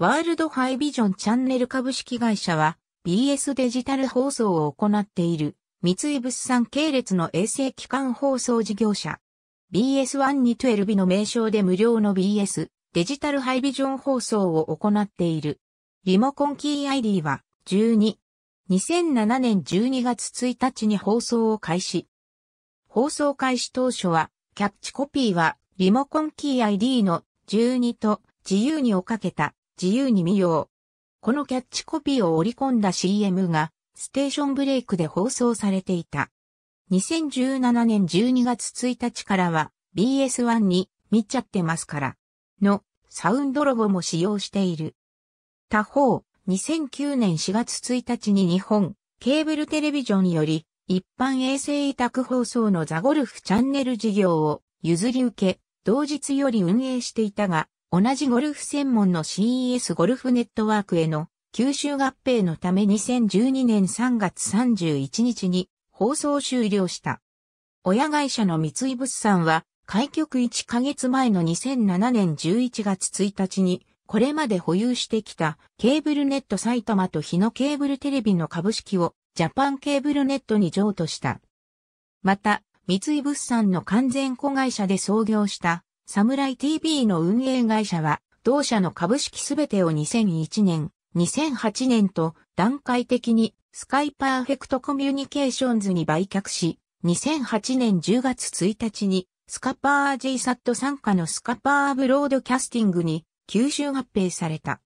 ワールドハイビジョンチャンネル株式会社は BS デジタル放送を行っている三井物産系列の衛星機関放送事業者。BS1 に12の名称で無料の BS デジタルハイビジョン放送を行っている。リモコンキー ID は12。2007年12月1日に放送を開始。放送開始当初は、キャッチコピーは、リモコンキー ID の12と自由にをかけた自由に見よう。このキャッチコピーを織り込んだ CM が、ステーションブレイクで放送されていた。2017年12月1日からは、BS1 に、見ちゃってますから、の、サウンドロゴも使用している。他方、2009年4月1日に日本、ケーブルテレビジョンより、一般衛星委託放送のザゴルフチャンネル事業を譲り受け、同日より運営していたが、同じゴルフ専門の CES ゴルフネットワークへの吸収合併のため2012年3月31日に放送終了した。親会社の三井物産は開局1ヶ月前の2007年11月1日にこれまで保有してきたケーブルネット埼玉と日野ケーブルテレビの株式をジャパンケーブルネットに譲渡した。また、三井物産の完全子会社で創業したサムライ TV の運営会社は、同社の株式すべてを2001年、2008年と段階的にスカイパーフェクトコミュニケーションズに売却し、2008年10月1日にスカパー GSAT 参加のスカパーブロードキャスティングに吸収合併された。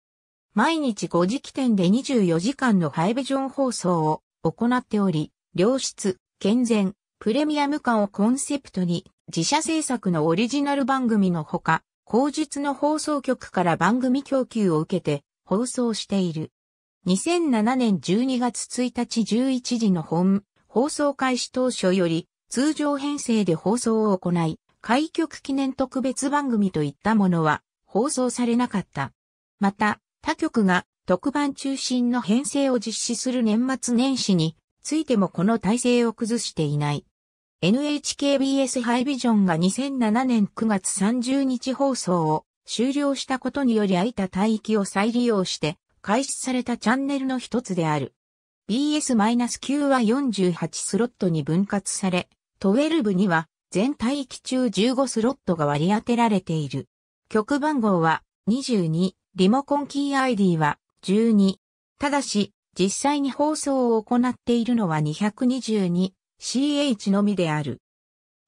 毎日5時起点で24時間のハイビジョン放送を行っており、良質、健全、プレミアム感をコンセプトに、自社制作のオリジナル番組のほか、後日の放送局から番組供給を受けて放送している。2007年12月1日11時の本、放送開始当初より通常編成で放送を行い、開局記念特別番組といったものは放送されなかった。また、他局が特番中心の編成を実施する年末年始についてもこの体制を崩していない。NHKBS ハイビジョンが2007年9月30日放送を終了したことにより空いた帯域を再利用して開始されたチャンネルの一つである。BS-9 は48スロットに分割され、12には全帯域中15スロットが割り当てられている。局番号は22、リモコンキー ID は12。ただし、実際に放送を行っているのは222、CH のみである。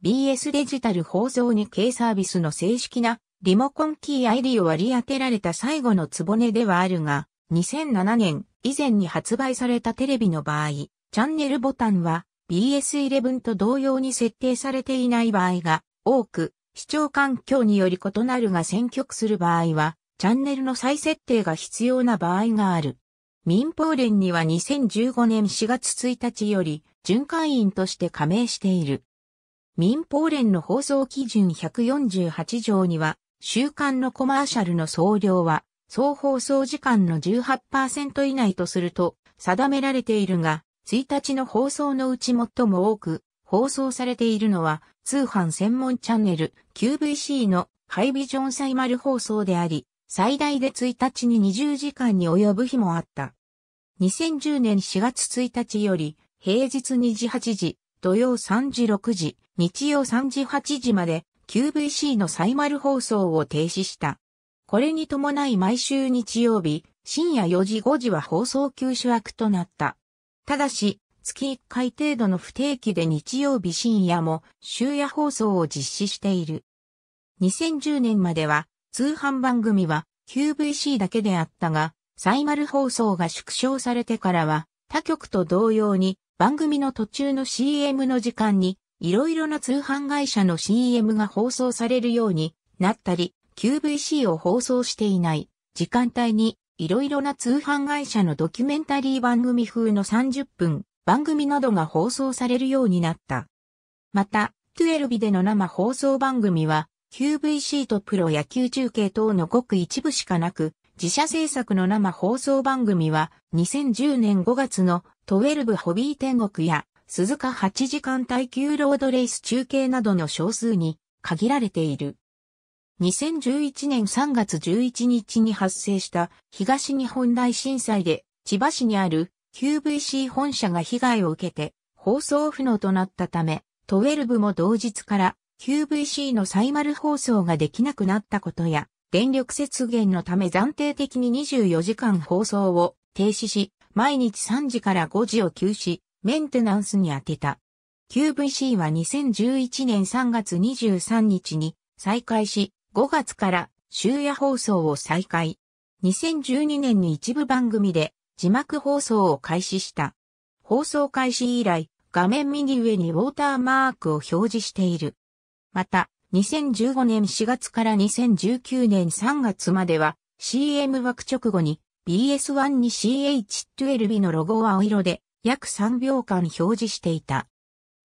BS デジタル放送に K サービスの正式なリモコンキー ID を割り当てられた最後のつぼねではあるが、2007年以前に発売されたテレビの場合、チャンネルボタンは BS11 と同様に設定されていない場合が多く、視聴環境により異なるが選曲する場合は、チャンネルの再設定が必要な場合がある。民放連には2015年4月1日より、巡回員として加盟している。民放連の放送基準148条には、週刊のコマーシャルの総量は、総放送時間の18%以内とすると定められているが、1日の放送のうち最も多く放送されているのは、通販専門チャンネル QVC のハイビジョンサイマル放送であり、最大で1日に20時間に及ぶ日もあった。2010年4月1日より、平日2時8時、土曜3時6時、日曜3時8時まで QVC のサイマル放送を停止した。これに伴い毎週日曜日、深夜4時5時は放送休止枠となった。ただし、月1回程度の不定期で日曜日深夜も週夜放送を実施している。2010年までは通販番組は QVC だけであったが、サイマル放送が縮小されてからは、他局と同様に番組の途中の CM の時間に、いろいろな通販会社の CM が放送されるようになったり、QVC を放送していない時間帯に、いろいろな通販会社のドキュメンタリー番組風の30分、番組などが放送されるようになった。また、トゥエルビでの生放送番組は、QVC とプロ野球中継等のごく一部しかなく、自社制作の生放送番組は2010年5月の12ホビー天国や鈴鹿8時間耐久ロードレース中継などの少数に限られている。2011年3月11日に発生した東日本大震災で千葉市にある QVC 本社が被害を受けて放送不能となったため、12も同日から QVC のサイマル放送ができなくなったことや、電力節減のため暫定的に24時間放送を停止し、毎日3時から5時を休止、メンテナンスに当てた。QVC は2011年3月23日に再開し、5月から終夜放送を再開。2012年に一部番組で字幕放送を開始した。放送開始以来、画面右上にウォーターマークを表示している。また、2015年4月から2019年3月までは CM 枠直後に BS1 に CH12 のロゴを青色で約3秒間表示していた。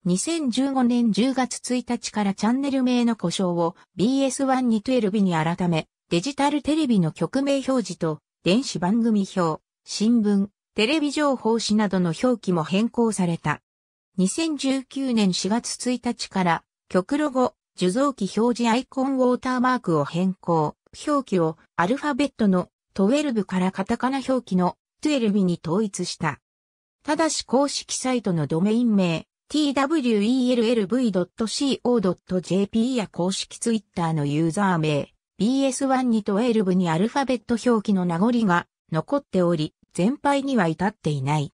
2015年10月1日からチャンネル名の故障を BS1 に12に改め、デジタルテレビの曲名表示と電子番組表、新聞、テレビ情報誌などの表記も変更された。2019年4月1日から曲ロゴ、受像機表示アイコンウォーターマークを変更、表記をアルファベットの12からカタカナ表記の12に統一した。ただし公式サイトのドメイン名 twelv.co.jp l や公式ツイッターのユーザー名 BS1 に12にアルファベット表記の名残が残っており、全廃には至っていない。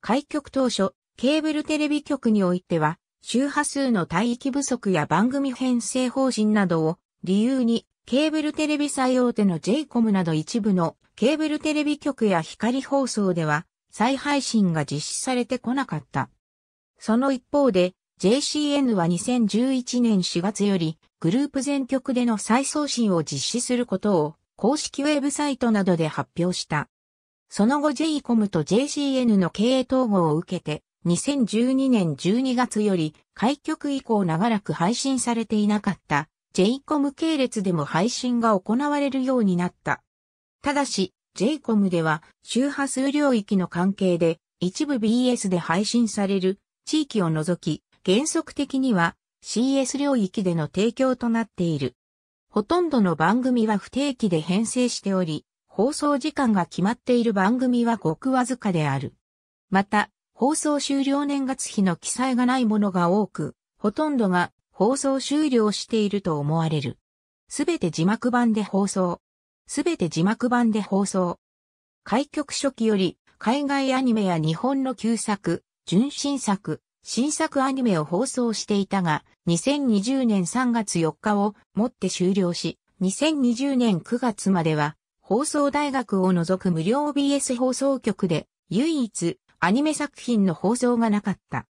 開局当初、ケーブルテレビ局においては、周波数の帯域不足や番組編成方針などを理由にケーブルテレビ最大手の JCOM など一部のケーブルテレビ局や光放送では再配信が実施されてこなかった。その一方で JCN は2011年4月よりグループ全局での再送信を実施することを公式ウェブサイトなどで発表した。その後 JCOM と JCN の経営統合を受けて2012年12月より開局以降長らく配信されていなかった JCOM 系列でも配信が行われるようになった。ただし、JCOM では周波数領域の関係で一部 BS で配信される地域を除き原則的には CS 領域での提供となっている。ほとんどの番組は不定期で編成しており、放送時間が決まっている番組はごくわずかである。また、放送終了年月日の記載がないものが多く、ほとんどが放送終了していると思われる。すべて字幕版で放送。すべて字幕版で放送。開局初期より海外アニメや日本の旧作、純新作、新作アニメを放送していたが、2020年3月4日をもって終了し、2020年9月までは放送大学を除く無料 BS 放送局で唯一アニメ作品の放送がなかった。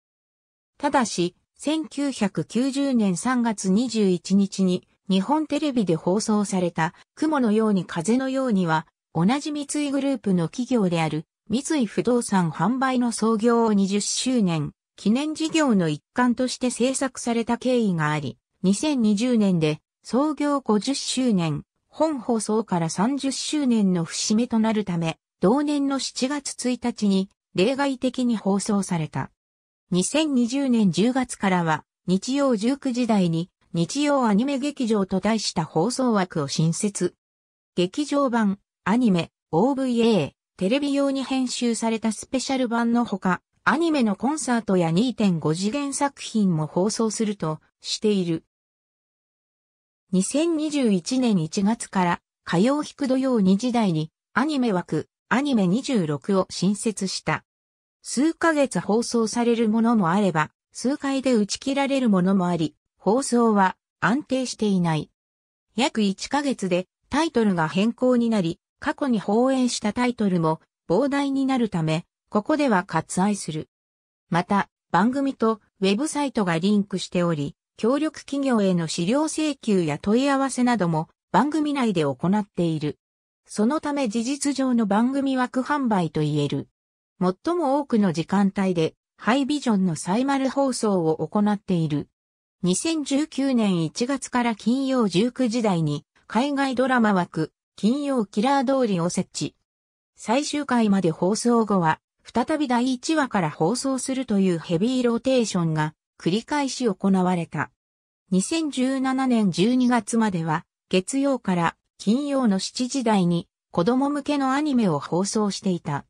ただし、1990年3月21日に日本テレビで放送された雲のように風のようには同じ三井グループの企業である三井不動産販売の創業20周年記念事業の一環として制作された経緯があり、2020年で創業50周年、本放送から30周年の節目となるため、同年の7月1日に例外的に放送された。2020年10月からは、日曜19時台に、日曜アニメ劇場と題した放送枠を新設。劇場版、アニメ、OVA、テレビ用に編集されたスペシャル版のほか、アニメのコンサートや2.5次元作品も放送するとしている。2021年1月から火曜引く土曜2時台にアニメ枠、アニメ26を新設した。数ヶ月放送されるものもあれば、数回で打ち切られるものもあり、放送は安定していない。約1ヶ月でタイトルが変更になり、過去に放映したタイトルも膨大になるため、ここでは割愛する。また、番組とウェブサイトがリンクしており、協力企業への資料請求や問い合わせなども番組内で行っている。そのため事実上の番組枠販売と言える。最も多くの時間帯で、ハイビジョンのサイマル放送を行っている。2019年1月から金曜19時台に、海外ドラマ枠、金曜キラー通りを設置。最終回まで放送後は、再び第1話から放送するというヘビーローテーションが繰り返し行われた。2017年12月までは、月曜から金曜の7時台に子供向けのアニメを放送していた。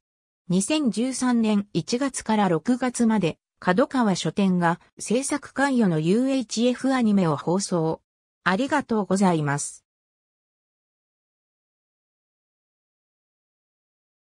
2013年1月から6月まで、角川書店が制作関与の UHF アニメを放送。ありがとうございます。